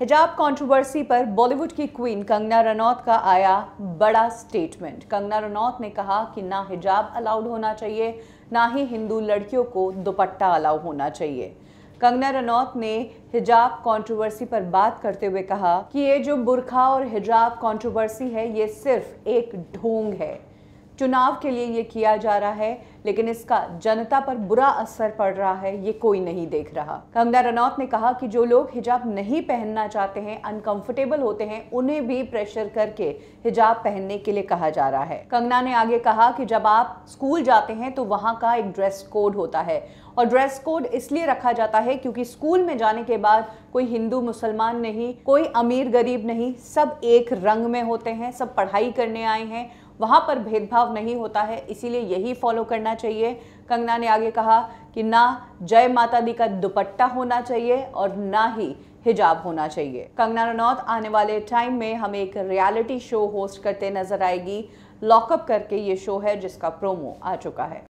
हिजाब कंट्रोवर्सी पर बॉलीवुड की क्वीन कंगना रनौत का आया बड़ा स्टेटमेंट कंगना रनौत ने कहा कि ना हिजाब अलाउड होना चाहिए ना ही हिंदू लड़कियों को दुपट्टा अलाउ होना चाहिए कंगना रनौत ने हिजाब कंट्रोवर्सी पर बात करते हुए कहा कि ये जो बुरखा और हिजाब कंट्रोवर्सी है ये सिर्फ एक ढोंग है चुनाव के लिए ये किया जा रहा है लेकिन इसका जनता पर बुरा असर पड़ रहा है ये कोई नहीं देख रहा कंगना रनौत ने कहा कि जो लोग हिजाब नहीं पहनना चाहते हैं अनकंफर्टेबल होते हैं उन्हें भी प्रेशर करके हिजाब पहनने के लिए कहा जा रहा है कंगना ने आगे कहा कि जब आप स्कूल जाते हैं तो वहाँ का एक ड्रेस कोड होता है और ड्रेस कोड इसलिए रखा जाता है क्योंकि स्कूल में जाने के बाद कोई हिंदू मुसलमान नहीं कोई अमीर गरीब नहीं सब एक रंग में होते हैं सब पढ़ाई करने आए हैं वहाँ पर भेदभाव नहीं होता है इसीलिए यही फॉलो करना चाहिए कंगना ने आगे कहा कि ना जय माता दी का दुपट्टा होना चाहिए और ना ही हिजाब होना चाहिए कंगना रनौत आने वाले टाइम में हमें एक रियलिटी शो होस्ट करते नजर आएगी लॉकअप करके ये शो है जिसका प्रोमो आ चुका है